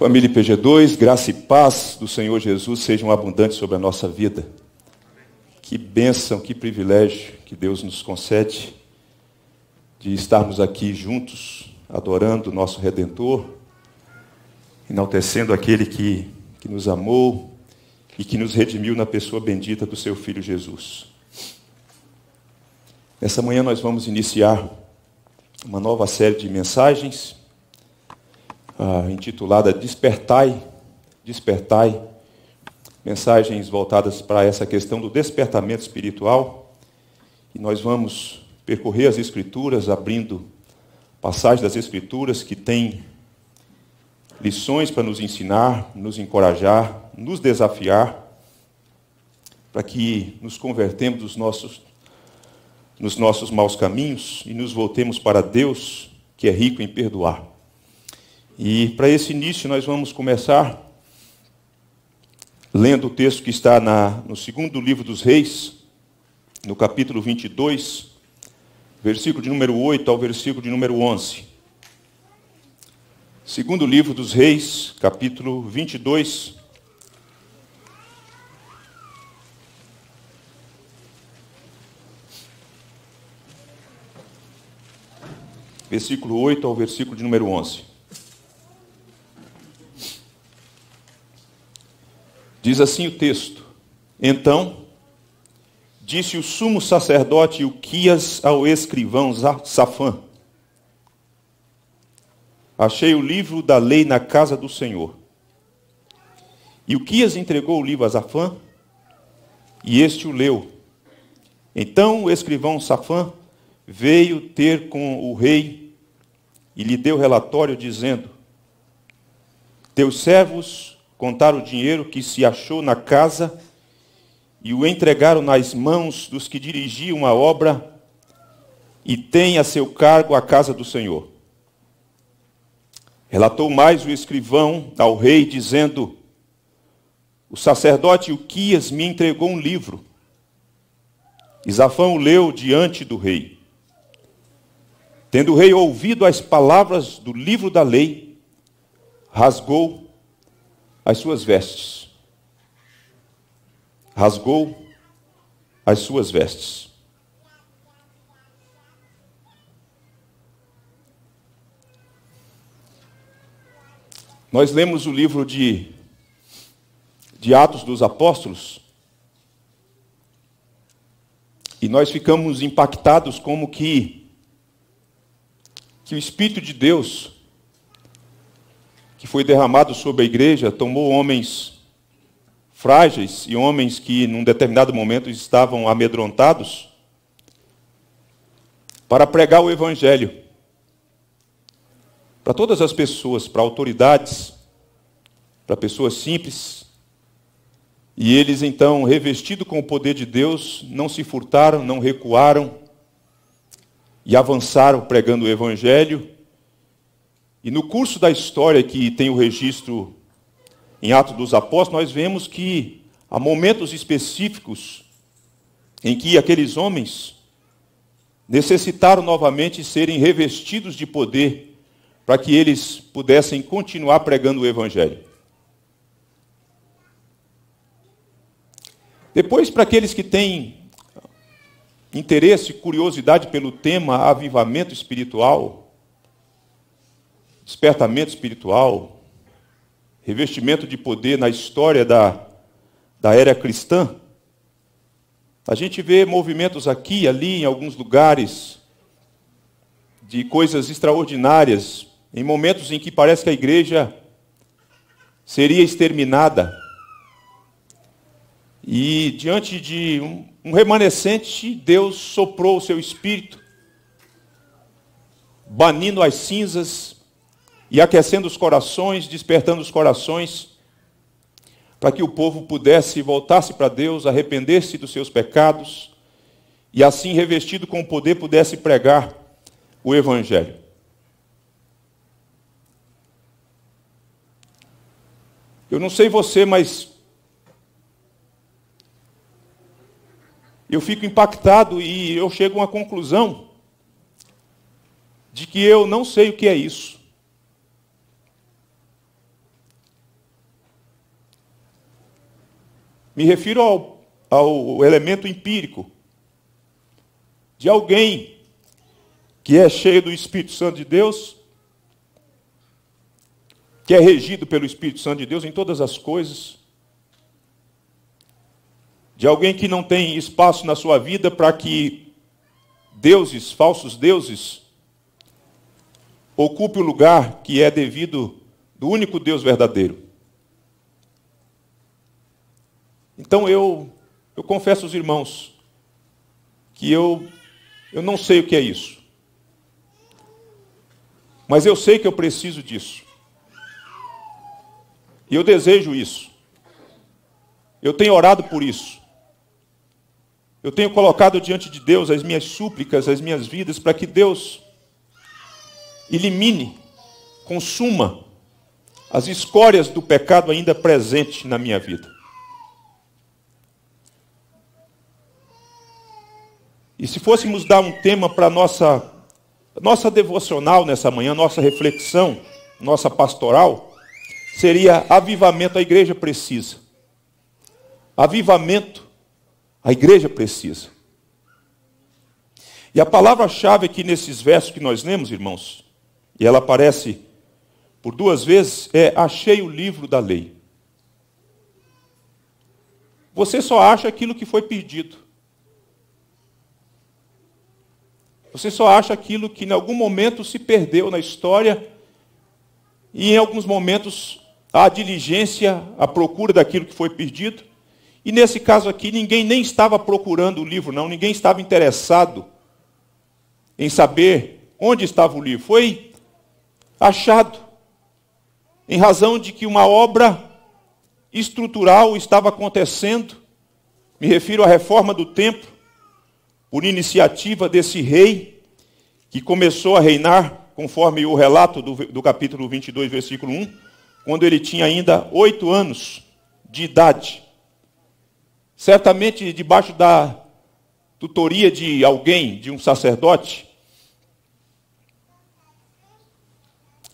Família pg 2 graça e paz do Senhor Jesus sejam abundantes sobre a nossa vida. Que bênção, que privilégio que Deus nos concede de estarmos aqui juntos, adorando o nosso Redentor, enaltecendo aquele que, que nos amou e que nos redimiu na pessoa bendita do seu Filho Jesus. Nessa manhã nós vamos iniciar uma nova série de mensagens ah, intitulada Despertai, Despertai, mensagens voltadas para essa questão do despertamento espiritual. E nós vamos percorrer as Escrituras, abrindo passagens das Escrituras que têm lições para nos ensinar, nos encorajar, nos desafiar, para que nos convertemos dos nossos, nos nossos maus caminhos e nos voltemos para Deus, que é rico em perdoar. E para esse início, nós vamos começar lendo o texto que está na, no segundo livro dos Reis, no capítulo 22, versículo de número 8 ao versículo de número 11. Segundo livro dos Reis, capítulo 22, versículo 8 ao versículo de número 11. Diz assim o texto: Então disse o sumo sacerdote Uquias ao escrivão Safã: Achei o livro da lei na casa do Senhor. E Uquias entregou o livro a Safã, e este o leu. Então o escrivão Safã veio ter com o rei e lhe deu relatório dizendo: Teus servos contar o dinheiro que se achou na casa e o entregaram nas mãos dos que dirigiam a obra e têm a seu cargo a casa do Senhor. Relatou mais o escrivão ao rei, dizendo: O sacerdote Uquias me entregou um livro. Isafão o leu diante do rei. Tendo o rei ouvido as palavras do livro da lei, rasgou as suas vestes. Rasgou as suas vestes. Nós lemos o livro de, de Atos dos Apóstolos e nós ficamos impactados como que, que o Espírito de Deus que foi derramado sobre a igreja tomou homens frágeis e homens que, num determinado momento, estavam amedrontados para pregar o Evangelho para todas as pessoas, para autoridades, para pessoas simples. E eles, então, revestidos com o poder de Deus, não se furtaram, não recuaram e avançaram pregando o Evangelho e no curso da história que tem o registro em Atos dos Apóstolos, nós vemos que há momentos específicos em que aqueles homens necessitaram novamente serem revestidos de poder para que eles pudessem continuar pregando o Evangelho. Depois, para aqueles que têm interesse, curiosidade pelo tema avivamento espiritual, despertamento espiritual, revestimento de poder na história da, da era cristã, a gente vê movimentos aqui e ali, em alguns lugares, de coisas extraordinárias, em momentos em que parece que a igreja seria exterminada. E diante de um, um remanescente, Deus soprou o seu espírito, banindo as cinzas e aquecendo os corações, despertando os corações, para que o povo pudesse voltar-se para Deus, arrepender-se dos seus pecados e assim revestido com o poder pudesse pregar o evangelho. Eu não sei você, mas eu fico impactado e eu chego a uma conclusão de que eu não sei o que é isso. Me refiro ao, ao elemento empírico de alguém que é cheio do Espírito Santo de Deus, que é regido pelo Espírito Santo de Deus em todas as coisas, de alguém que não tem espaço na sua vida para que deuses, falsos deuses, ocupe o lugar que é devido do único Deus verdadeiro. Então eu, eu confesso aos irmãos que eu, eu não sei o que é isso. Mas eu sei que eu preciso disso. E eu desejo isso. Eu tenho orado por isso. Eu tenho colocado diante de Deus as minhas súplicas, as minhas vidas, para que Deus elimine, consuma as escórias do pecado ainda presente na minha vida. E se fôssemos dar um tema para nossa nossa devocional nessa manhã, nossa reflexão, nossa pastoral, seria avivamento a igreja precisa. Avivamento a igreja precisa. E a palavra-chave aqui nesses versos que nós lemos, irmãos, e ela aparece por duas vezes, é achei o livro da lei. Você só acha aquilo que foi pedido. Você só acha aquilo que em algum momento se perdeu na história e em alguns momentos há diligência à procura daquilo que foi perdido. E nesse caso aqui, ninguém nem estava procurando o livro, não, ninguém estava interessado em saber onde estava o livro. Foi achado em razão de que uma obra estrutural estava acontecendo, me refiro à reforma do templo, por iniciativa desse rei que começou a reinar, conforme o relato do, do capítulo 22, versículo 1, quando ele tinha ainda oito anos de idade. Certamente debaixo da tutoria de alguém, de um sacerdote.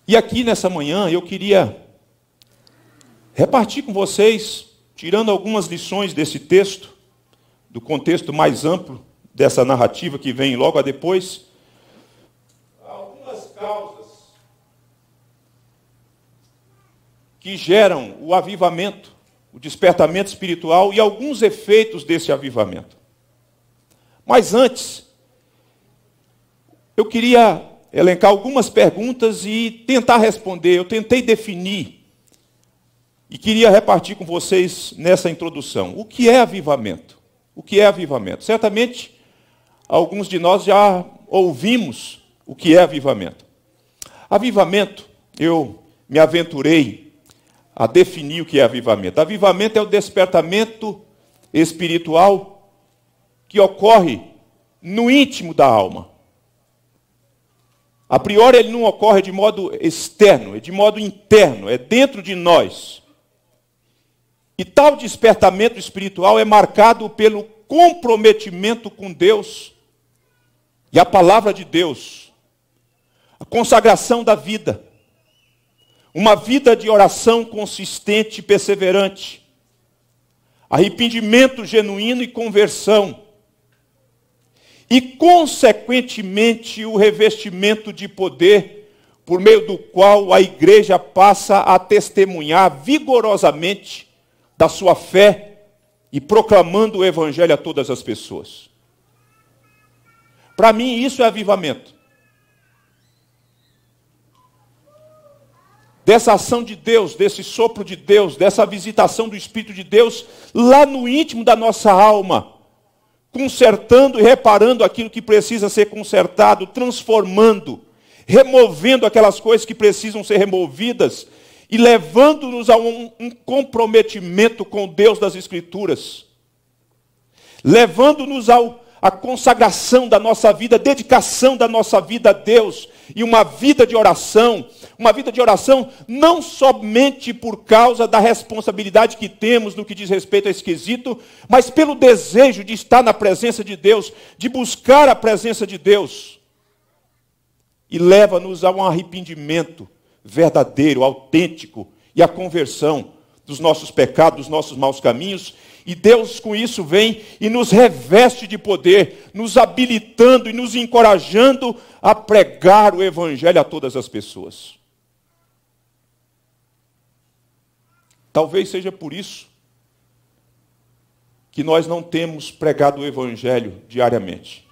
E aqui nessa manhã eu queria repartir com vocês, tirando algumas lições desse texto, do contexto mais amplo dessa narrativa que vem logo a depois, algumas causas que geram o avivamento, o despertamento espiritual e alguns efeitos desse avivamento. Mas antes, eu queria elencar algumas perguntas e tentar responder. Eu tentei definir e queria repartir com vocês nessa introdução. O que é avivamento? O que é avivamento? Certamente alguns de nós já ouvimos o que é avivamento. Avivamento, eu me aventurei a definir o que é avivamento. Avivamento é o despertamento espiritual que ocorre no íntimo da alma. A priori ele não ocorre de modo externo, é de modo interno, é dentro de nós. E tal despertamento espiritual é marcado pelo comprometimento com Deus e a palavra de Deus, a consagração da vida, uma vida de oração consistente e perseverante, arrependimento genuíno e conversão, e, consequentemente, o revestimento de poder, por meio do qual a igreja passa a testemunhar vigorosamente da sua fé e proclamando o evangelho a todas as pessoas. Para mim, isso é avivamento. Dessa ação de Deus, desse sopro de Deus, dessa visitação do Espírito de Deus lá no íntimo da nossa alma, consertando e reparando aquilo que precisa ser consertado, transformando, removendo aquelas coisas que precisam ser removidas e levando-nos a um, um comprometimento com o Deus das Escrituras, levando-nos ao a consagração da nossa vida, a dedicação da nossa vida a Deus e uma vida de oração, uma vida de oração não somente por causa da responsabilidade que temos no que diz respeito a esquisito, mas pelo desejo de estar na presença de Deus, de buscar a presença de Deus. E leva-nos a um arrependimento verdadeiro, autêntico e à conversão dos nossos pecados, dos nossos maus caminhos, e Deus com isso vem e nos reveste de poder, nos habilitando e nos encorajando a pregar o Evangelho a todas as pessoas. Talvez seja por isso que nós não temos pregado o Evangelho diariamente.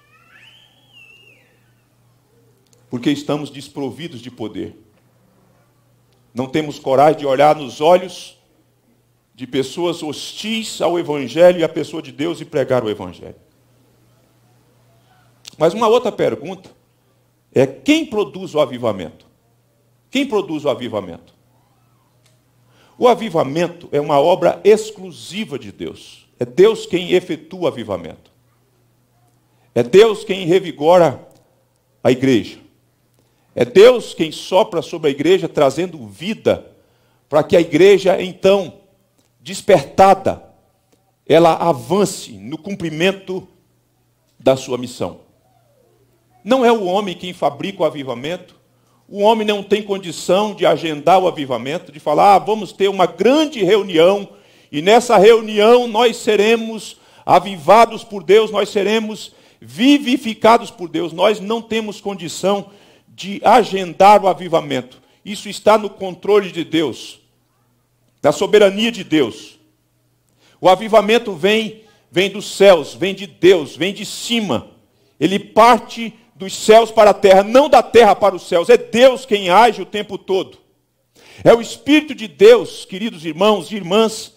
Porque estamos desprovidos de poder. Não temos coragem de olhar nos olhos de pessoas hostis ao Evangelho e à pessoa de Deus e pregar o Evangelho. Mas uma outra pergunta é: quem produz o avivamento? Quem produz o avivamento? O avivamento é uma obra exclusiva de Deus. É Deus quem efetua o avivamento. É Deus quem revigora a igreja. É Deus quem sopra sobre a igreja, trazendo vida, para que a igreja então despertada, ela avance no cumprimento da sua missão. Não é o homem quem fabrica o avivamento, o homem não tem condição de agendar o avivamento, de falar, ah, vamos ter uma grande reunião, e nessa reunião nós seremos avivados por Deus, nós seremos vivificados por Deus. Nós não temos condição de agendar o avivamento. Isso está no controle de Deus da soberania de Deus. O avivamento vem vem dos céus, vem de Deus, vem de cima. Ele parte dos céus para a terra, não da terra para os céus. É Deus quem age o tempo todo. É o espírito de Deus, queridos irmãos e irmãs,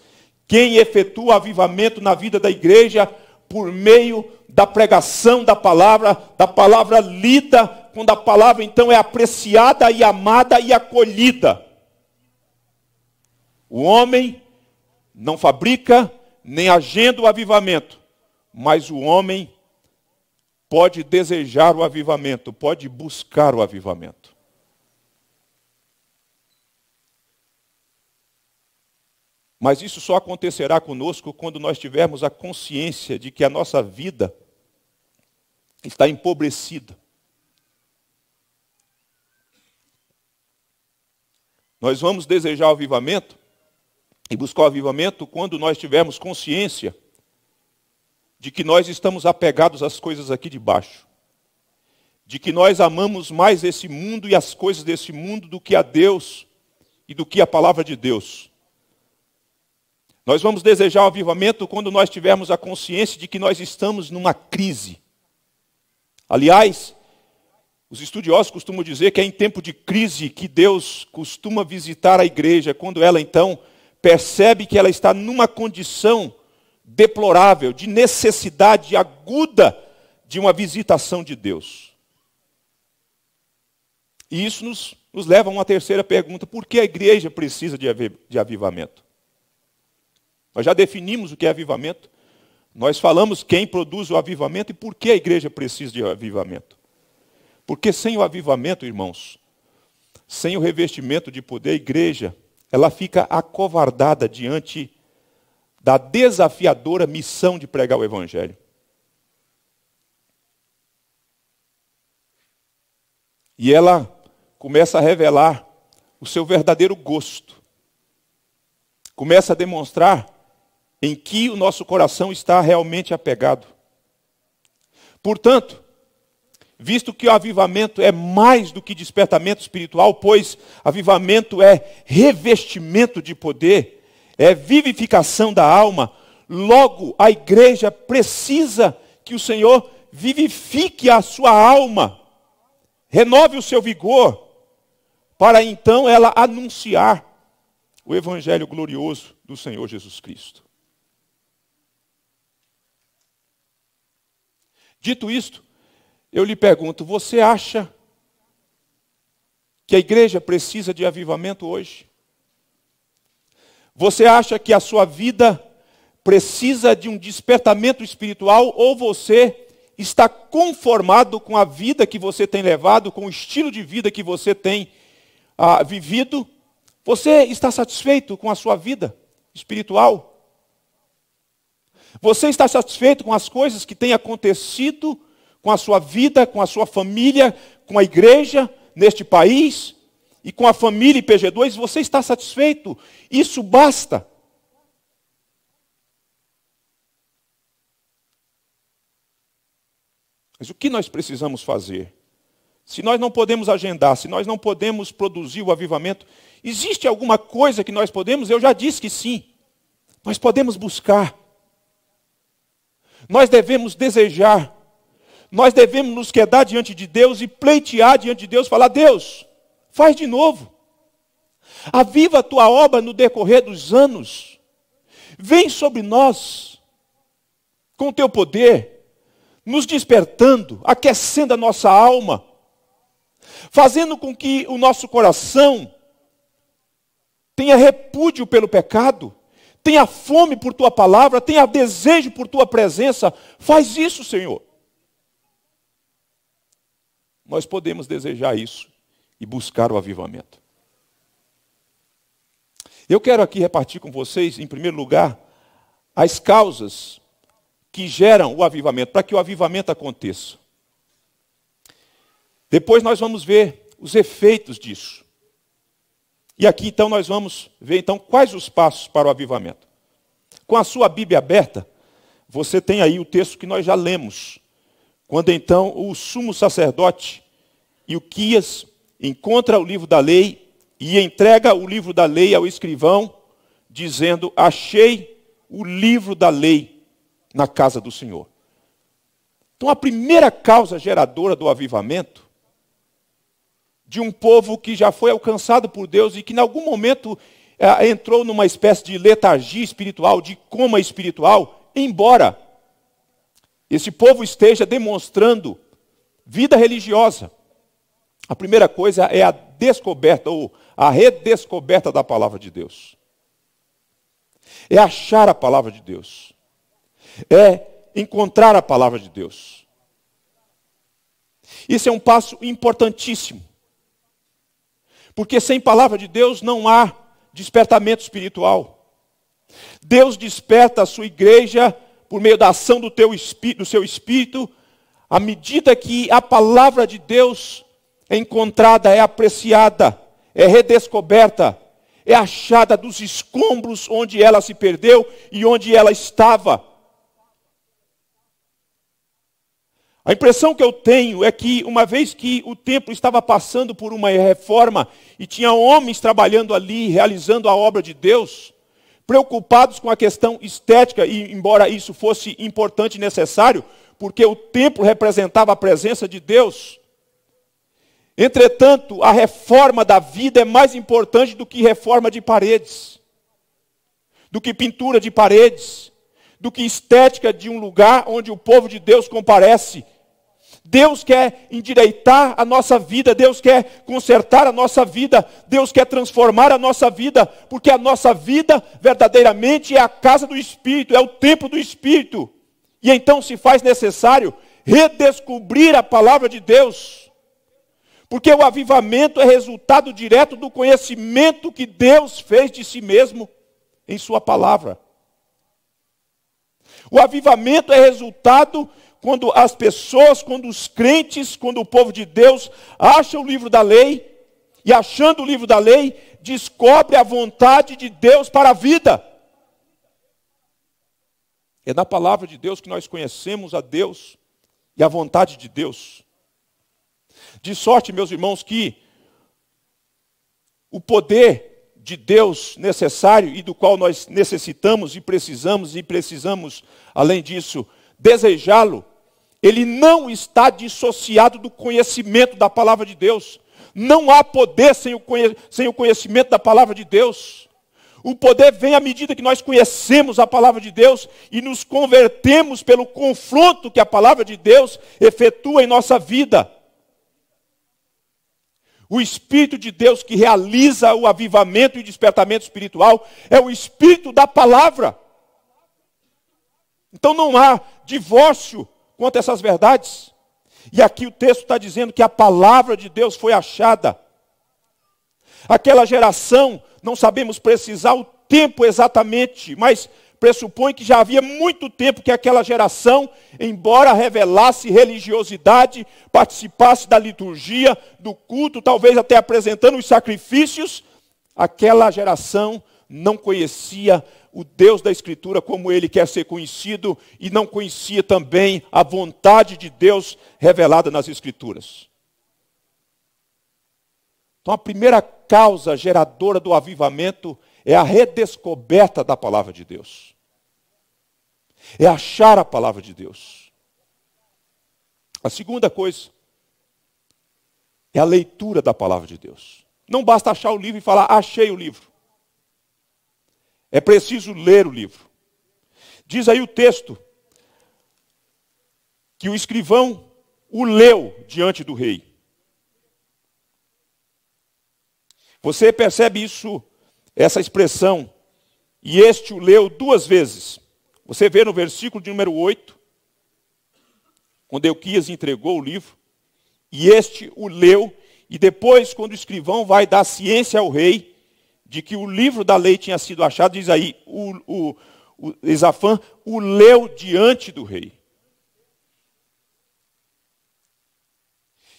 quem efetua o avivamento na vida da igreja por meio da pregação da palavra, da palavra lida, quando a palavra então é apreciada e amada e acolhida. O homem não fabrica nem agenda o avivamento, mas o homem pode desejar o avivamento, pode buscar o avivamento. Mas isso só acontecerá conosco quando nós tivermos a consciência de que a nossa vida está empobrecida. Nós vamos desejar o avivamento e buscar o avivamento quando nós tivermos consciência de que nós estamos apegados às coisas aqui de baixo, de que nós amamos mais esse mundo e as coisas desse mundo do que a Deus e do que a palavra de Deus. Nós vamos desejar o avivamento quando nós tivermos a consciência de que nós estamos numa crise. Aliás, os estudiosos costumam dizer que é em tempo de crise que Deus costuma visitar a igreja, quando ela então percebe que ela está numa condição deplorável, de necessidade aguda de uma visitação de Deus. E isso nos, nos leva a uma terceira pergunta: por que a igreja precisa de, de avivamento? Nós já definimos o que é avivamento, nós falamos quem produz o avivamento e por que a igreja precisa de avivamento. Porque sem o avivamento, irmãos, sem o revestimento de poder, a igreja ela fica acovardada diante da desafiadora missão de pregar o Evangelho. E ela começa a revelar o seu verdadeiro gosto. Começa a demonstrar em que o nosso coração está realmente apegado. Portanto, visto que o avivamento é mais do que despertamento espiritual, pois avivamento é revestimento de poder, é vivificação da alma. Logo, a igreja precisa que o Senhor vivifique a sua alma, renove o seu vigor, para então ela anunciar o evangelho glorioso do Senhor Jesus Cristo. Dito isto, eu lhe pergunto: você acha que a igreja precisa de avivamento hoje? Você acha que a sua vida precisa de um despertamento espiritual ou você está conformado com a vida que você tem levado, com o estilo de vida que você tem ah, vivido? Você está satisfeito com a sua vida espiritual? Você está satisfeito com as coisas que têm acontecido com a sua vida, com a sua família, com a igreja neste país e com a família IPG2, você está satisfeito. Isso basta. Mas o que nós precisamos fazer? Se nós não podemos agendar, se nós não podemos produzir o avivamento, existe alguma coisa que nós podemos? Eu já disse que sim. Nós podemos buscar. Nós devemos desejar nós devemos nos quedar diante de Deus e pleitear diante de Deus, falar: Deus, faz de novo. Aviva a tua obra no decorrer dos anos. Vem sobre nós com o teu poder, nos despertando, aquecendo a nossa alma, fazendo com que o nosso coração tenha repúdio pelo pecado, tenha fome por tua palavra, tenha desejo por tua presença. Faz isso, Senhor nós podemos desejar isso e buscar o avivamento. Eu quero aqui repartir com vocês, em primeiro lugar, as causas que geram o avivamento, para que o avivamento aconteça. Depois nós vamos ver os efeitos disso. E aqui então nós vamos ver então quais os passos para o avivamento. Com a sua Bíblia aberta, você tem aí o texto que nós já lemos, quando então o sumo sacerdote e o Quias encontra o livro da lei e entrega o livro da lei ao escrivão, dizendo: Achei o livro da lei na casa do Senhor. Então, a primeira causa geradora do avivamento de um povo que já foi alcançado por Deus e que em algum momento eh, entrou numa espécie de letargia espiritual, de coma espiritual, embora esse povo esteja demonstrando vida religiosa. A primeira coisa é a descoberta ou a redescoberta da palavra de Deus. É achar a palavra de Deus. É encontrar a palavra de Deus. Isso é um passo importantíssimo. Porque sem palavra de Deus não há despertamento espiritual. Deus desperta a sua igreja por meio da ação do, teu espírito, do seu espírito, à medida que a palavra de Deus é encontrada, é apreciada, é redescoberta, é achada dos escombros onde ela se perdeu e onde ela estava. A impressão que eu tenho é que, uma vez que o templo estava passando por uma reforma e tinha homens trabalhando ali, realizando a obra de Deus, preocupados com a questão estética, e embora isso fosse importante e necessário, porque o templo representava a presença de Deus. Entretanto, a reforma da vida é mais importante do que reforma de paredes, do que pintura de paredes, do que estética de um lugar onde o povo de Deus comparece Deus quer endireitar a nossa vida, Deus quer consertar a nossa vida, Deus quer transformar a nossa vida, porque a nossa vida verdadeiramente é a casa do Espírito, é o templo do Espírito. E então se faz necessário redescobrir a palavra de Deus, porque o avivamento é resultado direto do conhecimento que Deus fez de si mesmo em Sua palavra. O avivamento é resultado quando as pessoas, quando os crentes, quando o povo de Deus acha o livro da lei, e achando o livro da lei, descobre a vontade de Deus para a vida. É na palavra de Deus que nós conhecemos a Deus e a vontade de Deus. De sorte, meus irmãos, que o poder de Deus necessário e do qual nós necessitamos e precisamos, e precisamos, além disso, desejá-lo, ele não está dissociado do conhecimento da palavra de Deus. Não há poder sem o conhecimento da palavra de Deus. O poder vem à medida que nós conhecemos a palavra de Deus e nos convertemos pelo confronto que a palavra de Deus efetua em nossa vida. O Espírito de Deus que realiza o avivamento e despertamento espiritual é o Espírito da palavra. Então não há divórcio contra essas verdades. E aqui o texto está dizendo que a palavra de Deus foi achada. Aquela geração, não sabemos precisar o tempo exatamente, mas pressupõe que já havia muito tempo que aquela geração, embora revelasse religiosidade, participasse da liturgia, do culto, talvez até apresentando os sacrifícios, aquela geração não conhecia o Deus da Escritura como ele quer ser conhecido e não conhecia também a vontade de Deus revelada nas Escrituras. Então, a primeira causa geradora do avivamento é a redescoberta da palavra de Deus, é achar a palavra de Deus. A segunda coisa é a leitura da palavra de Deus. Não basta achar o livro e falar, achei o livro. É preciso ler o livro. Diz aí o texto que o escrivão o leu diante do rei. Você percebe isso, essa expressão, e este o leu duas vezes. Você vê no versículo de número 8, quando Euquias entregou o livro, e este o leu, e depois, quando o escrivão vai dar ciência ao rei, de que o livro da lei tinha sido achado, diz aí, o, o, o Exafã o leu diante do rei.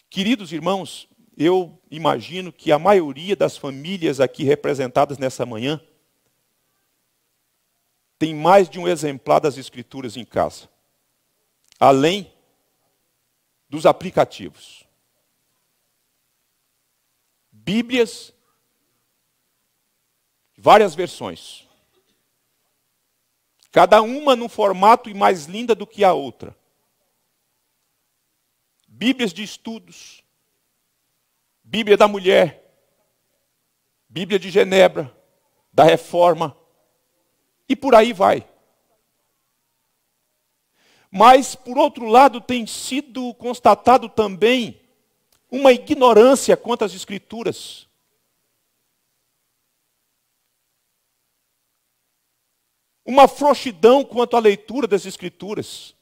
Queridos irmãos, eu imagino que a maioria das famílias aqui representadas nessa manhã tem mais de um exemplar das escrituras em casa, além dos aplicativos. Bíblias Várias versões. Cada uma num formato e mais linda do que a outra. Bíblias de estudos, Bíblia da mulher, Bíblia de Genebra, da Reforma, e por aí vai. Mas, por outro lado, tem sido constatado também uma ignorância quanto às Escrituras. uma frouxidão quanto à leitura das Escrituras.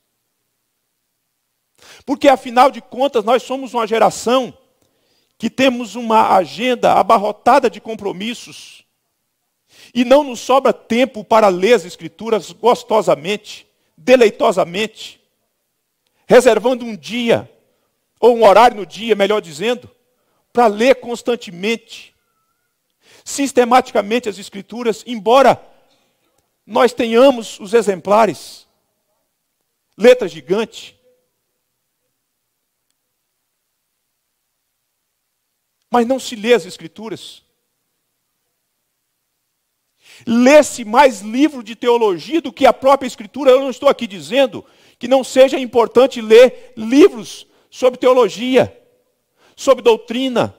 Porque, afinal de contas, nós somos uma geração que temos uma agenda abarrotada de compromissos e não nos sobra tempo para ler as Escrituras gostosamente, deleitosamente, reservando um dia, ou um horário no dia, melhor dizendo, para ler constantemente, sistematicamente as Escrituras, embora nós tenhamos os exemplares, letra gigante. Mas não se lê as escrituras. Lê-se mais livro de teologia do que a própria escritura. Eu não estou aqui dizendo que não seja importante ler livros sobre teologia, sobre doutrina,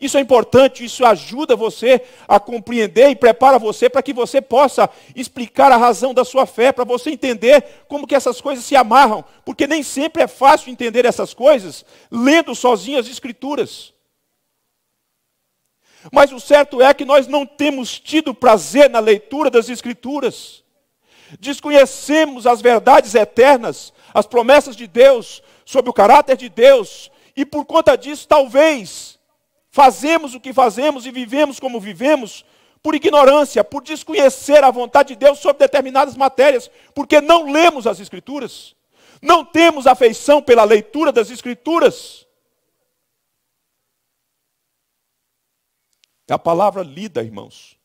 isso é importante, isso ajuda você a compreender e prepara você para que você possa explicar a razão da sua fé, para você entender como que essas coisas se amarram, porque nem sempre é fácil entender essas coisas lendo sozinho as escrituras. Mas o certo é que nós não temos tido prazer na leitura das escrituras. Desconhecemos as verdades eternas, as promessas de Deus sobre o caráter de Deus, e por conta disso talvez Fazemos o que fazemos e vivemos como vivemos por ignorância, por desconhecer a vontade de Deus sobre determinadas matérias, porque não lemos as Escrituras, não temos afeição pela leitura das Escrituras. É a palavra lida, irmãos,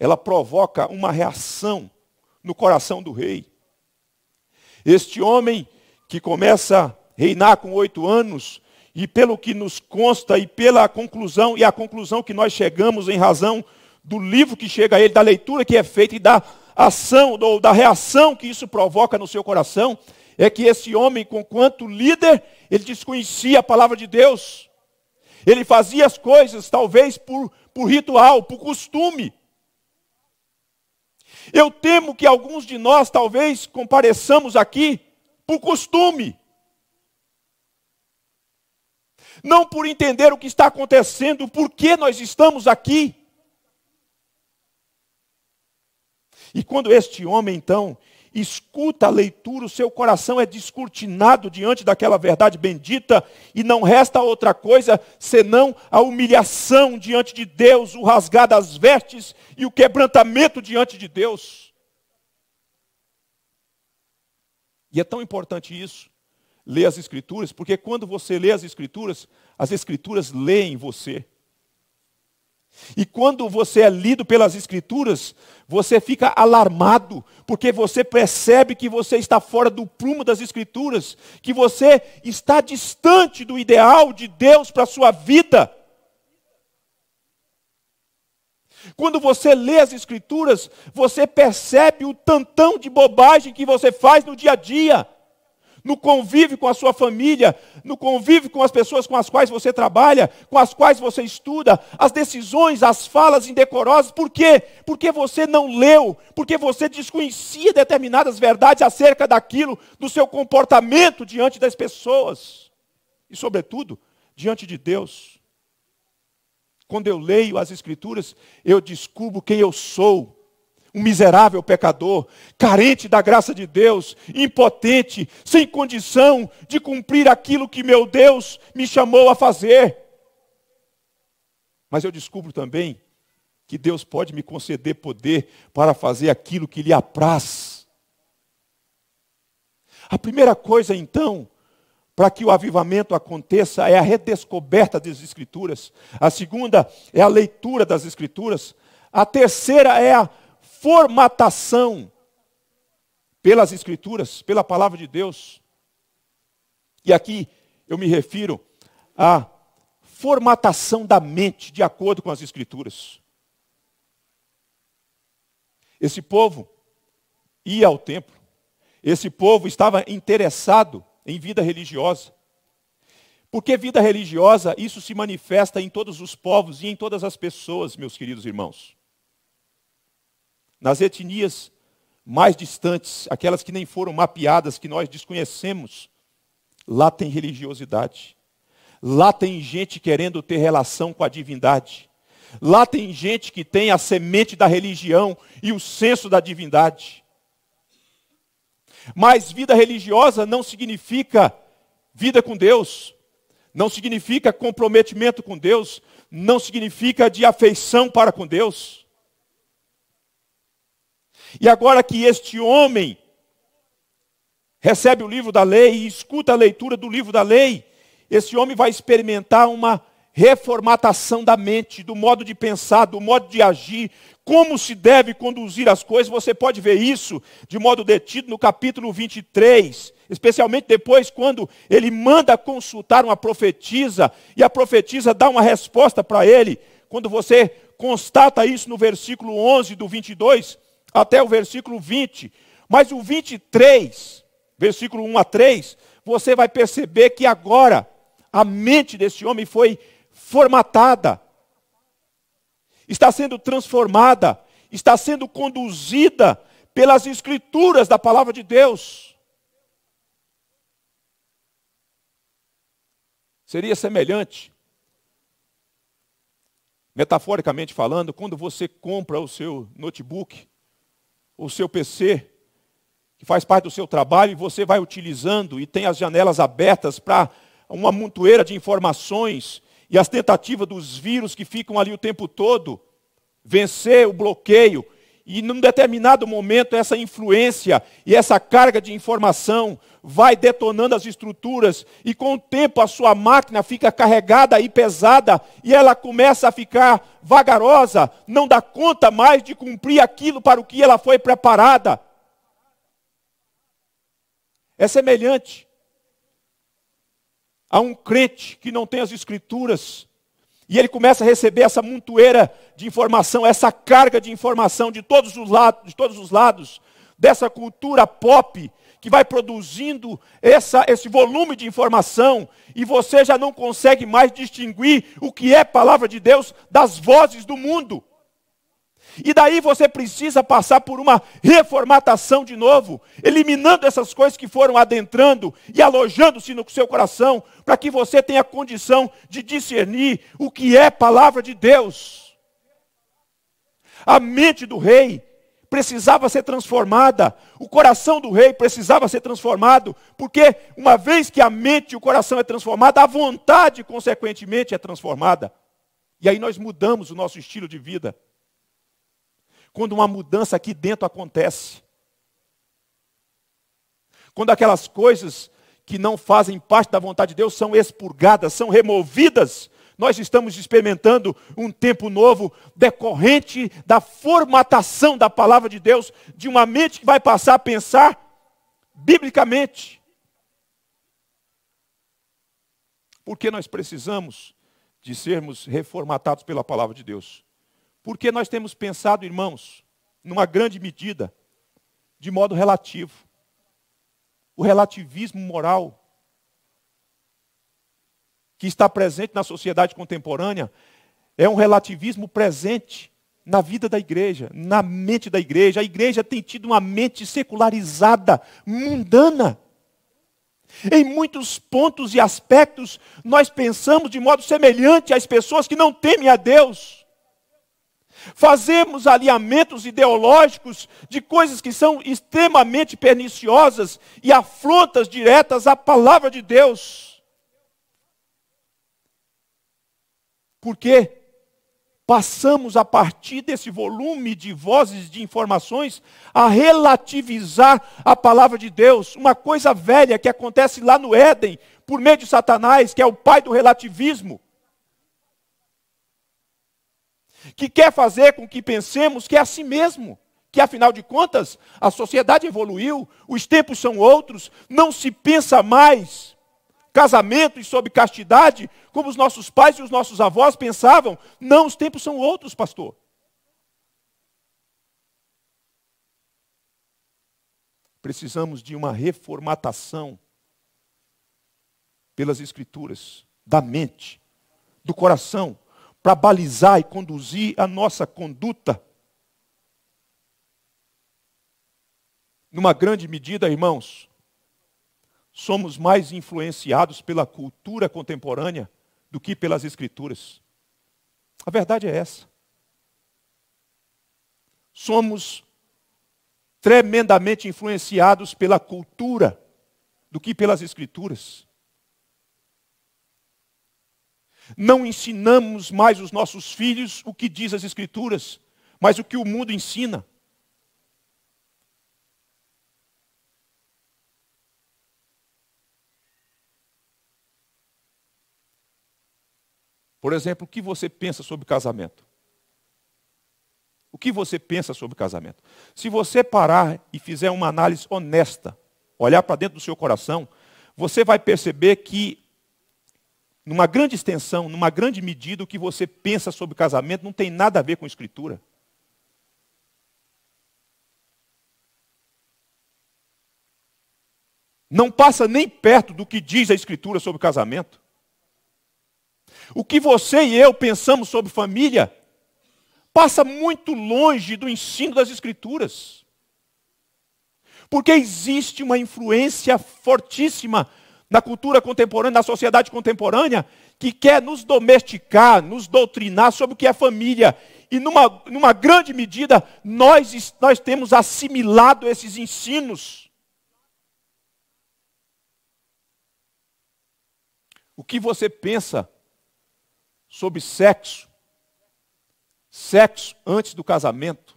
ela provoca uma reação no coração do rei. Este homem que começa a reinar com oito anos, e pelo que nos consta e pela conclusão e a conclusão que nós chegamos em razão do livro que chega a ele, da leitura que é feita e da ação ou da reação que isso provoca no seu coração, é que esse homem, conquanto líder, ele desconhecia a palavra de Deus. Ele fazia as coisas talvez por, por ritual, por costume. Eu temo que alguns de nós talvez compareçamos aqui por costume não por entender o que está acontecendo, por que nós estamos aqui. E quando este homem, então, escuta a leitura, o seu coração é descortinado diante daquela verdade bendita, e não resta outra coisa senão a humilhação diante de Deus, o rasgar das vestes e o quebrantamento diante de Deus. E é tão importante isso, lê as Escrituras, porque quando você lê as Escrituras, as Escrituras leem você. E quando você é lido pelas Escrituras, você fica alarmado, porque você percebe que você está fora do prumo das Escrituras, que você está distante do ideal de Deus para a sua vida. Quando você lê as Escrituras, você percebe o tantão de bobagem que você faz no dia a dia no convívio com a sua família, no convívio com as pessoas com as quais você trabalha, com as quais você estuda, as decisões, as falas indecorosas. Por quê? Porque você não leu, porque você desconhecia determinadas verdades acerca daquilo, do seu comportamento diante das pessoas e, sobretudo, diante de Deus. Quando eu leio as Escrituras, eu descubro quem eu sou um miserável pecador, carente da graça de Deus, impotente, sem condição de cumprir aquilo que meu Deus me chamou a fazer. Mas eu descubro também que Deus pode me conceder poder para fazer aquilo que lhe apraz. A primeira coisa, então, para que o avivamento aconteça é a redescoberta das Escrituras. A segunda é a leitura das Escrituras. A terceira é a formatação pelas Escrituras, pela palavra de Deus. E aqui eu me refiro à formatação da mente de acordo com as Escrituras. Esse povo ia ao templo, esse povo estava interessado em vida religiosa. Porque vida religiosa, isso se manifesta em todos os povos e em todas as pessoas, meus queridos irmãos nas etnias mais distantes, aquelas que nem foram mapeadas, que nós desconhecemos, lá tem religiosidade. Lá tem gente querendo ter relação com a divindade. Lá tem gente que tem a semente da religião e o senso da divindade. Mas vida religiosa não significa vida com Deus, não significa comprometimento com Deus, não significa de afeição para com Deus. E agora que este homem recebe o livro da lei e escuta a leitura do livro da lei, esse homem vai experimentar uma reformatação da mente, do modo de pensar, do modo de agir, como se deve conduzir as coisas. Você pode ver isso de modo detido no capítulo 23, especialmente depois quando ele manda consultar uma profetisa e a profetisa dá uma resposta para ele. Quando você constata isso no versículo 11 do 22, até o versículo 20. Mas o 23, versículo 1 a 3, você vai perceber que agora a mente desse homem foi formatada, está sendo transformada, está sendo conduzida pelas escrituras da palavra de Deus. Seria semelhante, metaforicamente falando, quando você compra o seu notebook o seu PC, que faz parte do seu trabalho, e você vai utilizando e tem as janelas abertas para uma montoeira de informações e as tentativas dos vírus que ficam ali o tempo todo, vencer o bloqueio, e num determinado momento, essa influência e essa carga de informação vai detonando as estruturas, e com o tempo a sua máquina fica carregada e pesada, e ela começa a ficar vagarosa, não dá conta mais de cumprir aquilo para o que ela foi preparada. É semelhante a um crente que não tem as escrituras e ele começa a receber essa montoeira de informação, essa carga de informação de todos os lados, de todos os lados dessa cultura pop que vai produzindo essa, esse volume de informação e você já não consegue mais distinguir o que é palavra de Deus das vozes do mundo. E daí você precisa passar por uma reformatação de novo, eliminando essas coisas que foram adentrando e alojando-se no seu coração, para que você tenha condição de discernir o que é palavra de Deus. A mente do rei precisava ser transformada, o coração do rei precisava ser transformado, porque uma vez que a mente e o coração é transformada, a vontade consequentemente é transformada. E aí nós mudamos o nosso estilo de vida quando uma mudança aqui dentro acontece. Quando aquelas coisas que não fazem parte da vontade de Deus são expurgadas, são removidas, nós estamos experimentando um tempo novo decorrente da formatação da palavra de Deus, de uma mente que vai passar a pensar biblicamente. Porque nós precisamos de sermos reformatados pela palavra de Deus. Porque nós temos pensado, irmãos, numa grande medida, de modo relativo. O relativismo moral que está presente na sociedade contemporânea é um relativismo presente na vida da igreja, na mente da igreja. A igreja tem tido uma mente secularizada, mundana. Em muitos pontos e aspectos, nós pensamos de modo semelhante às pessoas que não temem a Deus. Fazemos alinhamentos ideológicos de coisas que são extremamente perniciosas e afrontas diretas à palavra de Deus. Por passamos a partir desse volume de vozes, de informações, a relativizar a palavra de Deus, uma coisa velha que acontece lá no Éden, por meio de Satanás, que é o pai do relativismo que quer fazer com que pensemos que é assim mesmo, que afinal de contas a sociedade evoluiu, os tempos são outros, não se pensa mais casamento e sob castidade como os nossos pais e os nossos avós pensavam. Não, os tempos são outros, pastor. Precisamos de uma reformatação pelas Escrituras, da mente, do coração, para balizar e conduzir a nossa conduta. Numa grande medida, irmãos, somos mais influenciados pela cultura contemporânea do que pelas Escrituras. A verdade é essa. Somos tremendamente influenciados pela cultura do que pelas Escrituras. Não ensinamos mais os nossos filhos o que diz as Escrituras, mas o que o mundo ensina. Por exemplo, o que você pensa sobre casamento? O que você pensa sobre casamento? Se você parar e fizer uma análise honesta, olhar para dentro do seu coração, você vai perceber que numa grande extensão, numa grande medida, o que você pensa sobre casamento não tem nada a ver com escritura. Não passa nem perto do que diz a escritura sobre casamento. O que você e eu pensamos sobre família passa muito longe do ensino das escrituras. Porque existe uma influência fortíssima na cultura contemporânea, na sociedade contemporânea, que quer nos domesticar, nos doutrinar sobre o que é família. E numa, numa grande medida, nós, nós temos assimilado esses ensinos. O que você pensa sobre sexo? Sexo antes do casamento?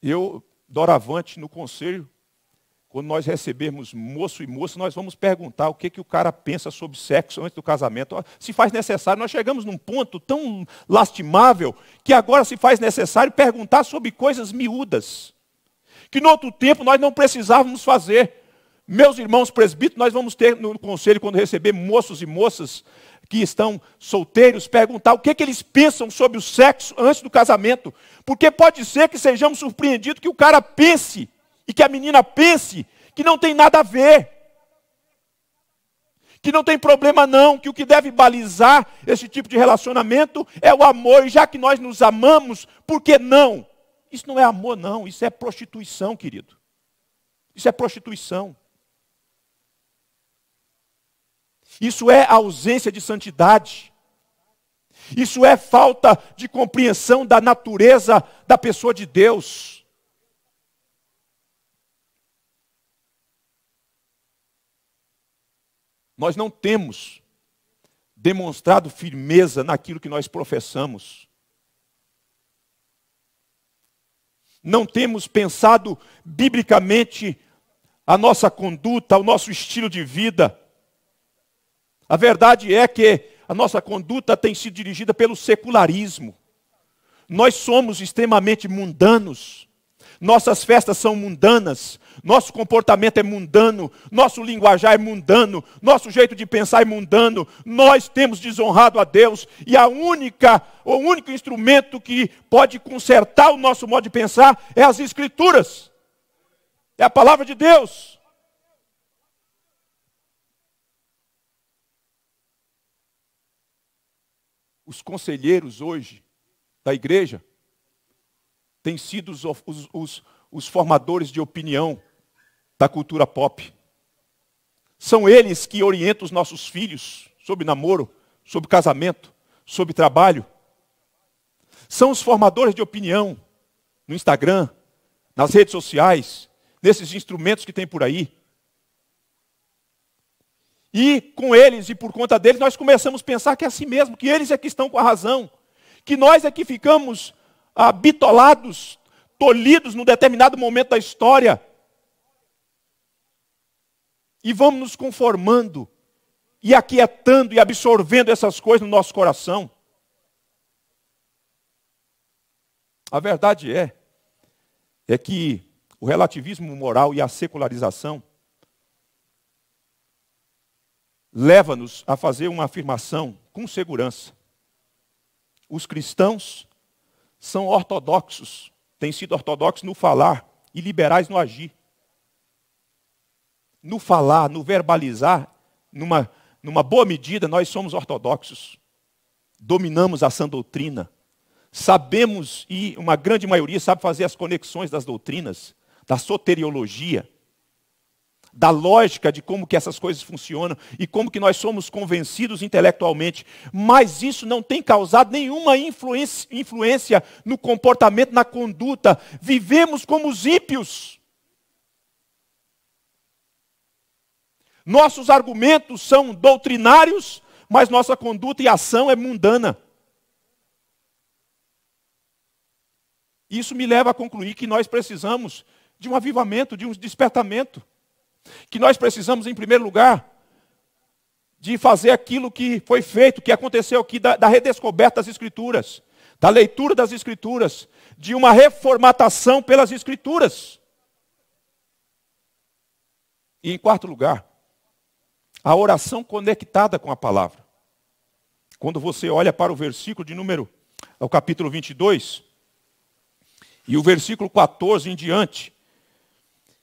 Eu doravante no conselho, quando nós recebermos moço e moça, nós vamos perguntar o que, que o cara pensa sobre sexo antes do casamento. Se faz necessário, nós chegamos num ponto tão lastimável que agora se faz necessário perguntar sobre coisas miúdas, que no outro tempo nós não precisávamos fazer. Meus irmãos presbíteros, nós vamos ter no conselho, quando receber moços e moças, que estão solteiros perguntar o que, é que eles pensam sobre o sexo antes do casamento, porque pode ser que sejamos surpreendidos que o cara pense e que a menina pense que não tem nada a ver, que não tem problema não, que o que deve balizar esse tipo de relacionamento é o amor, já que nós nos amamos, por que não? Isso não é amor, não, isso é prostituição, querido. Isso é prostituição. Isso é ausência de santidade. Isso é falta de compreensão da natureza da pessoa de Deus. Nós não temos demonstrado firmeza naquilo que nós professamos. Não temos pensado biblicamente a nossa conduta, o nosso estilo de vida. A verdade é que a nossa conduta tem sido dirigida pelo secularismo. Nós somos extremamente mundanos. Nossas festas são mundanas, nosso comportamento é mundano, nosso linguajar é mundano, nosso jeito de pensar é mundano. Nós temos desonrado a Deus e a única, o único instrumento que pode consertar o nosso modo de pensar é as escrituras. É a palavra de Deus. os conselheiros hoje da igreja têm sido os, os, os, os formadores de opinião da cultura pop. São eles que orientam os nossos filhos sobre namoro, sobre casamento, sobre trabalho. São os formadores de opinião no Instagram, nas redes sociais, nesses instrumentos que tem por aí. E com eles e por conta deles, nós começamos a pensar que é assim mesmo, que eles é que estão com a razão, que nós é que ficamos abitolados, tolhidos num determinado momento da história. E vamos nos conformando, e aquietando e absorvendo essas coisas no nosso coração. A verdade é, é que o relativismo moral e a secularização leva-nos a fazer uma afirmação com segurança. Os cristãos são ortodoxos, têm sido ortodoxos no falar e liberais no agir. No falar, no verbalizar, numa, numa boa medida, nós somos ortodoxos. Dominamos a sã doutrina. Sabemos, e uma grande maioria sabe fazer as conexões das doutrinas, da soteriologia da lógica de como que essas coisas funcionam e como que nós somos convencidos intelectualmente, mas isso não tem causado nenhuma influência, influência no comportamento, na conduta. Vivemos como os ímpios. Nossos argumentos são doutrinários, mas nossa conduta e ação é mundana. Isso me leva a concluir que nós precisamos de um avivamento, de um despertamento que nós precisamos, em primeiro lugar, de fazer aquilo que foi feito, que aconteceu aqui, da, da redescoberta das Escrituras, da leitura das Escrituras, de uma reformatação pelas Escrituras. E em quarto lugar, a oração conectada com a palavra. Quando você olha para o versículo de número, o capítulo 22, e o versículo 14 em diante,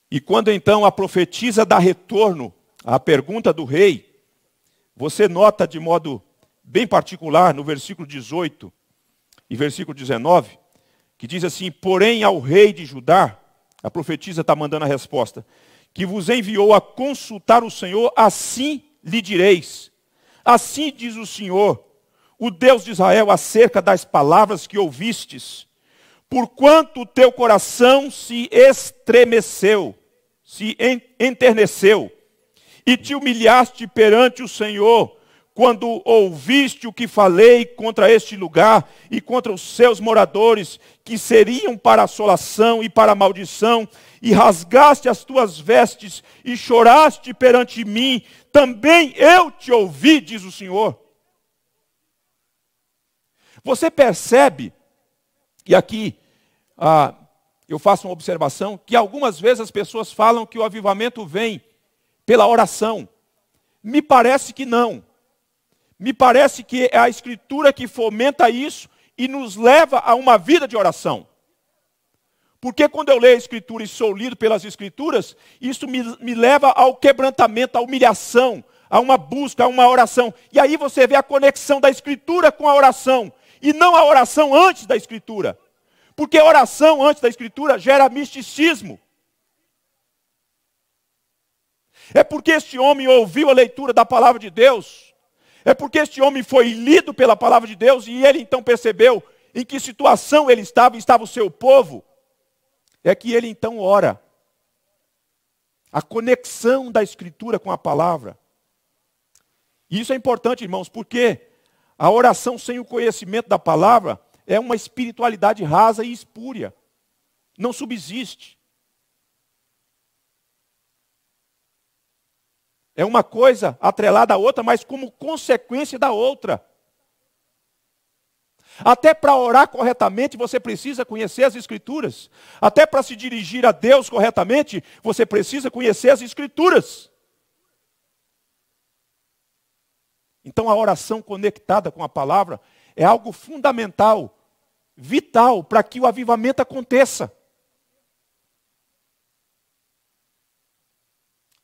e quando então a profetisa dá retorno à pergunta do rei, você nota de modo bem particular no versículo 18 e versículo 19, que diz assim: Porém, ao rei de Judá, a profetisa está mandando a resposta, que vos enviou a consultar o Senhor, assim lhe direis. Assim diz o Senhor, o Deus de Israel, acerca das palavras que ouvistes porquanto o teu coração se estremeceu, se enterneceu, e te humilhaste perante o Senhor, quando ouviste o que falei contra este lugar e contra os seus moradores, que seriam para assolação e para maldição, e rasgaste as tuas vestes e choraste perante mim, também eu te ouvi, diz o Senhor. Você percebe e aqui ah, eu faço uma observação que algumas vezes as pessoas falam que o avivamento vem pela oração. Me parece que não. Me parece que é a Escritura que fomenta isso e nos leva a uma vida de oração. Porque quando eu leio a Escritura e sou lido pelas Escrituras, isso me, me leva ao quebrantamento, à humilhação, a uma busca, a uma oração. E aí você vê a conexão da Escritura com a oração e não a oração antes da Escritura. Porque a oração antes da Escritura gera misticismo. É porque este homem ouviu a leitura da palavra de Deus, é porque este homem foi lido pela palavra de Deus e ele então percebeu em que situação ele estava, estava o seu povo, é que ele então ora. A conexão da Escritura com a palavra. E isso é importante, irmãos, por quê? A oração sem o conhecimento da palavra é uma espiritualidade rasa e espúria. Não subsiste. É uma coisa atrelada à outra, mas como consequência da outra. Até para orar corretamente, você precisa conhecer as Escrituras. Até para se dirigir a Deus corretamente, você precisa conhecer as Escrituras. Então, a oração conectada com a palavra é algo fundamental, vital, para que o avivamento aconteça.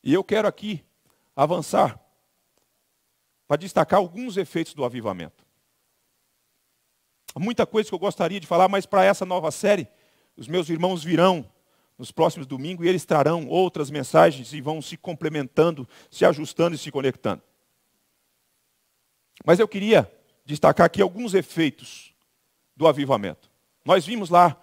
E eu quero aqui avançar para destacar alguns efeitos do avivamento. Há muita coisa que eu gostaria de falar, mas para essa nova série, os meus irmãos virão nos próximos domingos e eles trarão outras mensagens e vão se complementando, se ajustando e se conectando. Mas eu queria destacar aqui alguns efeitos do avivamento. Nós vimos lá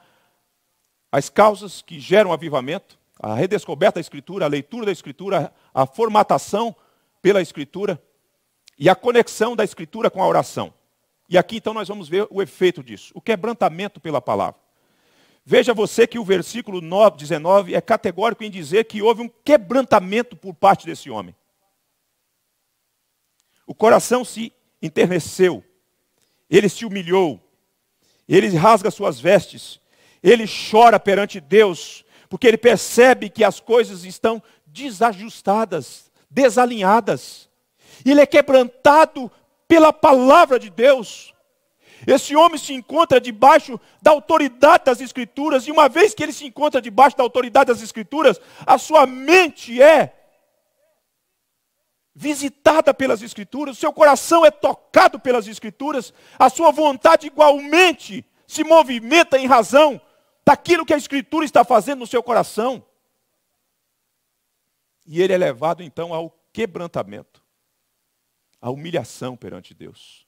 as causas que geram avivamento, a redescoberta da Escritura, a leitura da Escritura, a formatação pela Escritura e a conexão da Escritura com a oração. E aqui então nós vamos ver o efeito disso, o quebrantamento pela palavra. Veja você que o versículo 9, 19 é categórico em dizer que houve um quebrantamento por parte desse homem. O coração se enterneceu, ele se humilhou, ele rasga suas vestes, ele chora perante Deus, porque ele percebe que as coisas estão desajustadas, desalinhadas. Ele é quebrantado pela palavra de Deus. Esse homem se encontra debaixo da autoridade das Escrituras, e uma vez que ele se encontra debaixo da autoridade das Escrituras, a sua mente é visitada pelas Escrituras, o seu coração é tocado pelas Escrituras, a sua vontade igualmente se movimenta em razão daquilo que a Escritura está fazendo no seu coração. E ele é levado então ao quebrantamento, à humilhação perante Deus.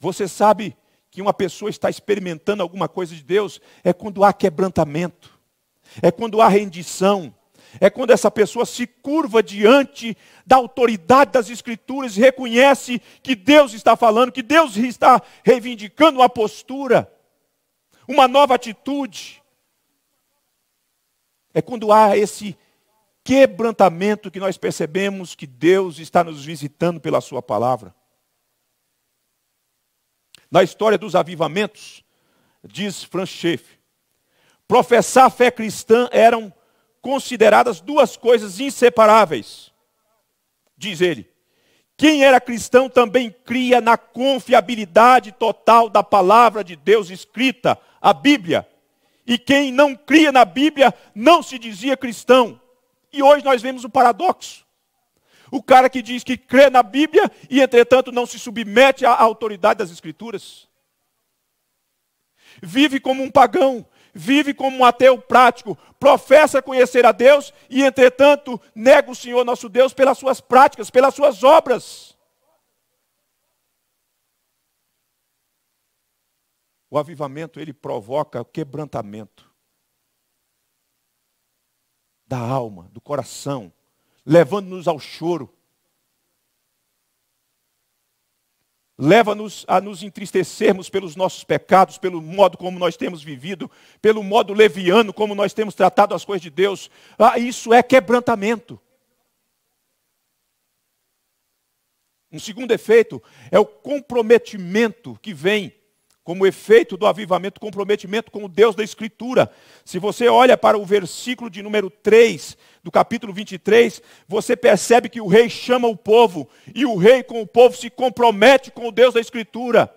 Você sabe que uma pessoa está experimentando alguma coisa de Deus é quando há quebrantamento, é quando há rendição, é quando essa pessoa se curva diante da autoridade das Escrituras e reconhece que Deus está falando, que Deus está reivindicando uma postura, uma nova atitude. É quando há esse quebrantamento que nós percebemos que Deus está nos visitando pela Sua palavra. Na história dos avivamentos, diz Franz Schaeffer, professar fé cristã era um consideradas duas coisas inseparáveis. Diz ele: quem era cristão também cria na confiabilidade total da palavra de Deus escrita, a Bíblia. E quem não cria na Bíblia não se dizia cristão. E hoje nós vemos o paradoxo. O cara que diz que crê na Bíblia e, entretanto, não se submete à autoridade das Escrituras. Vive como um pagão, vive como um ateu prático, professa conhecer a Deus e, entretanto, nega o Senhor nosso Deus pelas suas práticas, pelas suas obras. O avivamento ele provoca o quebrantamento da alma, do coração, levando-nos ao choro, leva-nos a nos entristecermos pelos nossos pecados, pelo modo como nós temos vivido, pelo modo leviano como nós temos tratado as coisas de Deus. Ah, isso é quebrantamento. Um segundo efeito é o comprometimento que vem como efeito do avivamento, comprometimento com o Deus da Escritura. Se você olha para o versículo de número 3 do capítulo 23, você percebe que o rei chama o povo e o rei com o povo se compromete com o Deus da Escritura.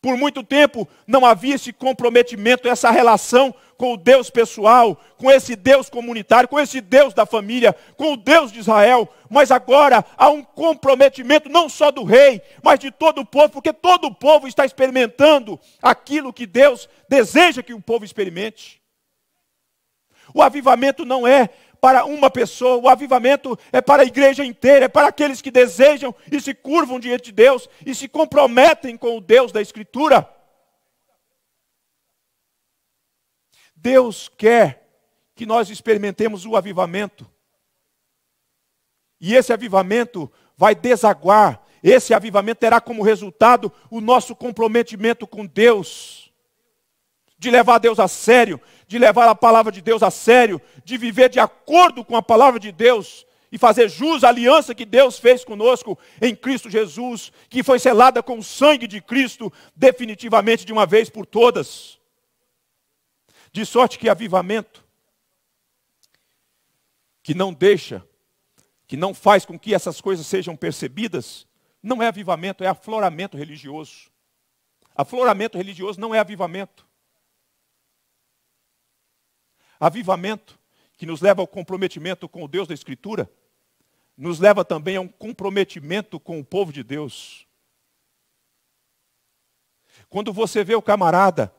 Por muito tempo não havia esse comprometimento, essa relação com o Deus pessoal, com esse Deus comunitário, com esse Deus da família, com o Deus de Israel. Mas agora há um comprometimento não só do rei, mas de todo o povo, porque todo o povo está experimentando aquilo que Deus deseja que o povo experimente. O avivamento não é para uma pessoa, o avivamento é para a igreja inteira, é para aqueles que desejam e se curvam diante de Deus e se comprometem com o Deus da Escritura. Deus quer que nós experimentemos o avivamento. E esse avivamento vai desaguar, esse avivamento terá como resultado o nosso comprometimento com Deus, de levar Deus a sério, de levar a palavra de Deus a sério, de viver de acordo com a palavra de Deus e fazer jus à aliança que Deus fez conosco em Cristo Jesus, que foi selada com o sangue de Cristo definitivamente de uma vez por todas. De sorte que avivamento, que não deixa, que não faz com que essas coisas sejam percebidas, não é avivamento, é afloramento religioso. Afloramento religioso não é avivamento. Avivamento que nos leva ao comprometimento com o Deus da Escritura, nos leva também a um comprometimento com o povo de Deus. Quando você vê o camarada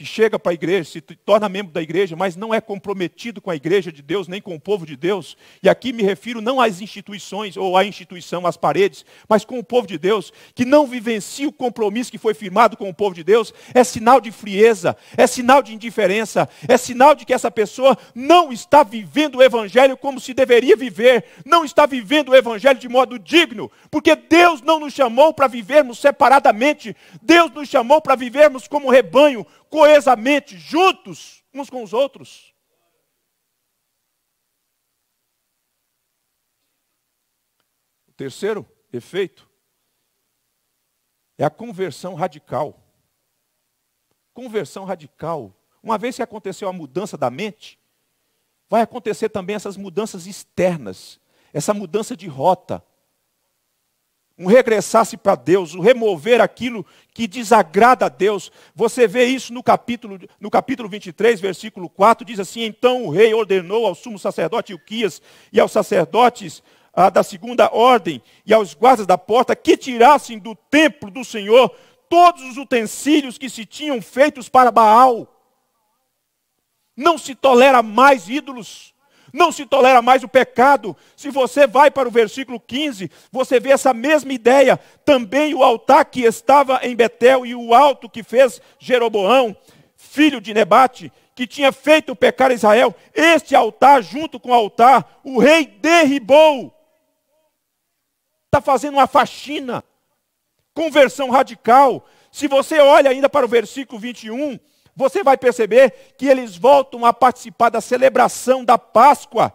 que chega para a igreja, se torna membro da igreja, mas não é comprometido com a igreja de Deus, nem com o povo de Deus, e aqui me refiro não às instituições ou à instituição, às paredes, mas com o povo de Deus, que não vivencia o compromisso que foi firmado com o povo de Deus, é sinal de frieza, é sinal de indiferença, é sinal de que essa pessoa não está vivendo o evangelho como se deveria viver, não está vivendo o evangelho de modo digno, porque Deus não nos chamou para vivermos separadamente, Deus nos chamou para vivermos como rebanho, coesamente, juntos, uns com os outros. O terceiro efeito é a conversão radical. Conversão radical. Uma vez que aconteceu a mudança da mente, vai acontecer também essas mudanças externas, essa mudança de rota, um se para Deus, um remover aquilo que desagrada a Deus. Você vê isso no capítulo, no capítulo 23, versículo 4, diz assim: Então o rei ordenou ao sumo sacerdote Ilquias e aos sacerdotes ah, da segunda ordem e aos guardas da porta que tirassem do templo do Senhor todos os utensílios que se tinham feitos para Baal. Não se tolera mais ídolos não se tolera mais o pecado. Se você vai para o versículo 15, você vê essa mesma ideia. Também o altar que estava em Betel e o alto que fez Jeroboão, filho de Nebate, que tinha feito pecar Israel, este altar, junto com o altar, o rei derribou. Está fazendo uma faxina, conversão radical. Se você olha ainda para o versículo 21, você vai perceber que eles voltam a participar da celebração da Páscoa.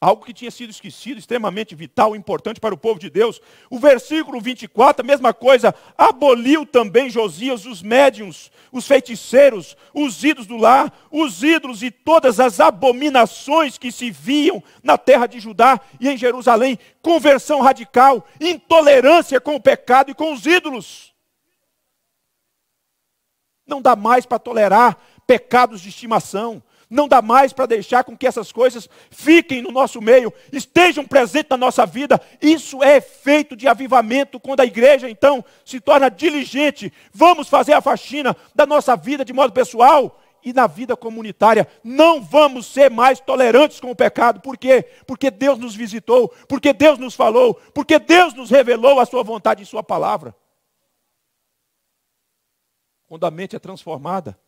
Algo que tinha sido esquecido, extremamente vital, importante para o povo de Deus. O versículo 24, a mesma coisa. Aboliu também Josias os médiums, os feiticeiros, os ídolos do lar, os ídolos e todas as abominações que se viam na terra de Judá e em Jerusalém. Conversão radical, intolerância com o pecado e com os ídolos. Não dá mais para tolerar pecados de estimação. Não dá mais para deixar com que essas coisas fiquem no nosso meio, estejam presentes na nossa vida. Isso é efeito de avivamento quando a igreja então se torna diligente. Vamos fazer a faxina da nossa vida de modo pessoal e na vida comunitária. Não vamos ser mais tolerantes com o pecado. Por quê? Porque Deus nos visitou, porque Deus nos falou, porque Deus nos revelou a sua vontade e sua palavra. Quando a mente é transformada,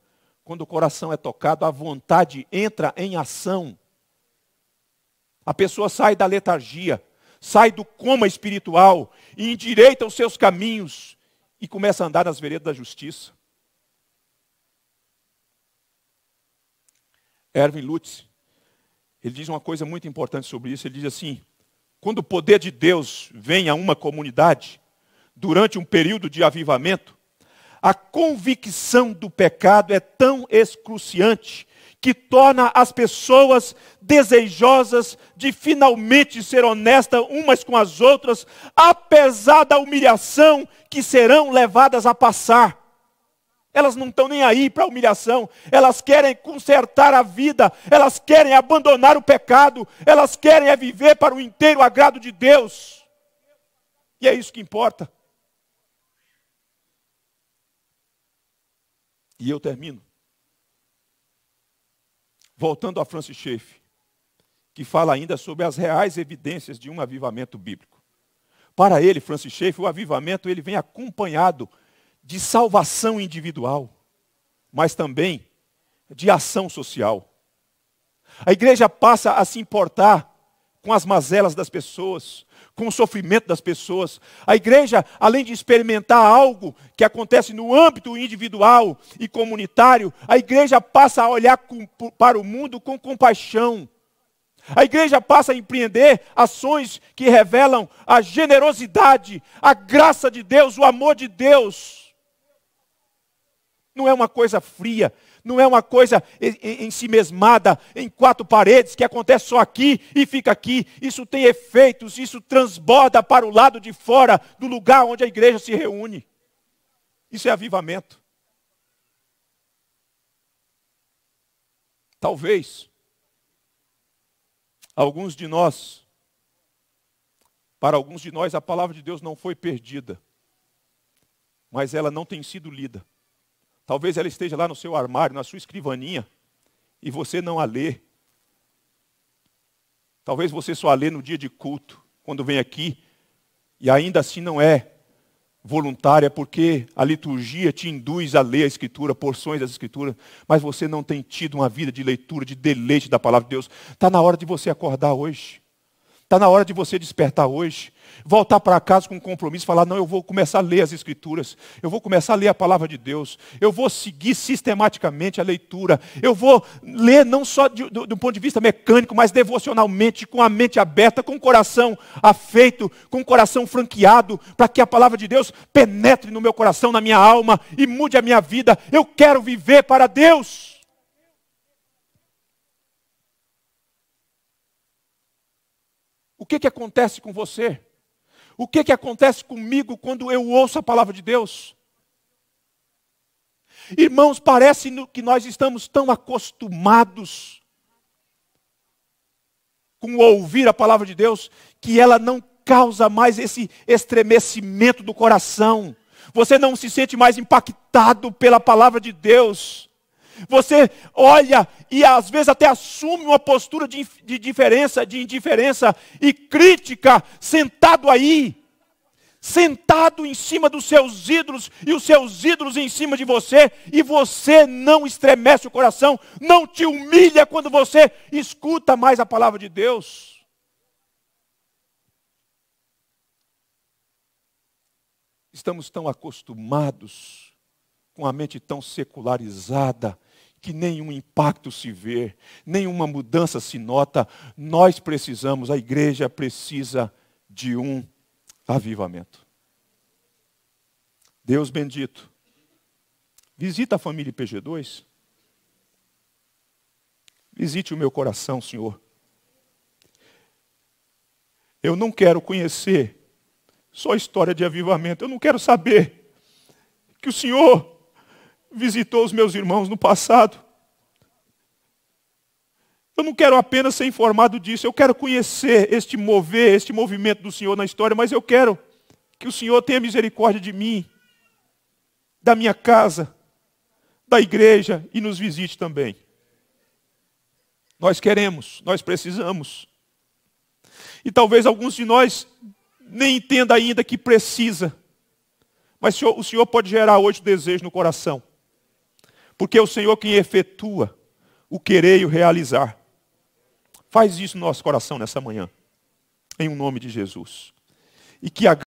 quando o coração é tocado, a vontade entra em ação. A pessoa sai da letargia, sai do coma espiritual e endireita os seus caminhos e começa a andar nas veredas da justiça. Erwin Lutz, ele diz uma coisa muito importante sobre isso. Ele diz assim: quando o poder de Deus vem a uma comunidade, durante um período de avivamento, a convicção do pecado é tão excruciante que torna as pessoas desejosas de finalmente ser honestas umas com as outras, apesar da humilhação que serão levadas a passar. Elas não estão nem aí para a humilhação, elas querem consertar a vida, elas querem abandonar o pecado, elas querem é viver para o inteiro agrado de Deus. E é isso que importa. E eu termino. Voltando a Francis Schaeffer, que fala ainda sobre as reais evidências de um avivamento bíblico. Para ele, Francis Schaeffer, o avivamento ele vem acompanhado de salvação individual, mas também de ação social. A igreja passa a se importar com as mazelas das pessoas, com o sofrimento das pessoas. A igreja, além de experimentar algo que acontece no âmbito individual e comunitário, a igreja passa a olhar com, para o mundo com compaixão. A igreja passa a empreender ações que revelam a generosidade, a graça de Deus, o amor de Deus. Não é uma coisa fria, não é uma coisa em, si mesmada, em quatro paredes, que acontece só aqui e fica aqui. Isso tem efeitos, isso transborda para o lado de fora do lugar onde a igreja se reúne. Isso é avivamento. Talvez alguns de nós, para alguns de nós, a palavra de Deus não foi perdida, mas ela não tem sido lida. Talvez ela esteja lá no seu armário, na sua escrivaninha, e você não a lê. Talvez você só a lê no dia de culto, quando vem aqui, e ainda assim não é voluntária, porque a liturgia te induz a ler a Escritura, porções das Escrituras, mas você não tem tido uma vida de leitura, de deleite da palavra de Deus. Está na hora de você acordar hoje. Está na hora de você despertar hoje, voltar para casa com um compromisso, falar: não, eu vou começar a ler as Escrituras, eu vou começar a ler a palavra de Deus, eu vou seguir sistematicamente a leitura, eu vou ler não só de, do, do ponto de vista mecânico, mas devocionalmente, com a mente aberta, com o coração afeito, com o coração franqueado, para que a palavra de Deus penetre no meu coração, na minha alma e mude a minha vida. Eu quero viver para Deus. O que, que acontece com você? O que, que acontece comigo quando eu ouço a palavra de Deus? Irmãos, parece que nós estamos tão acostumados com ouvir a palavra de Deus que ela não causa mais esse estremecimento do coração. Você não se sente mais impactado pela palavra de Deus. Você olha e às vezes até assume uma postura de, de diferença, de indiferença e crítica, sentado aí, sentado em cima dos seus ídolos e os seus ídolos em cima de você, e você não estremece o coração, não te humilha quando você escuta mais a palavra de Deus. Estamos tão acostumados com a mente tão secularizada que nenhum impacto se vê, nenhuma mudança se nota, nós precisamos, a igreja precisa de um avivamento. Deus bendito, visita a família PG2, visite o meu coração, Senhor. Eu não quero conhecer só história de avivamento, eu não quero saber que o Senhor visitou os meus irmãos no passado. Eu não quero apenas ser informado disso, eu quero conhecer este mover, este movimento do Senhor na história, mas eu quero que o Senhor tenha misericórdia de mim, da minha casa, da igreja e nos visite também. Nós queremos, nós precisamos. E talvez alguns de nós nem entenda ainda que precisa, mas o Senhor pode gerar hoje o desejo no coração porque é o Senhor quem efetua o querer e o realizar. Faz isso no nosso coração nessa manhã, em um nome de Jesus. E que a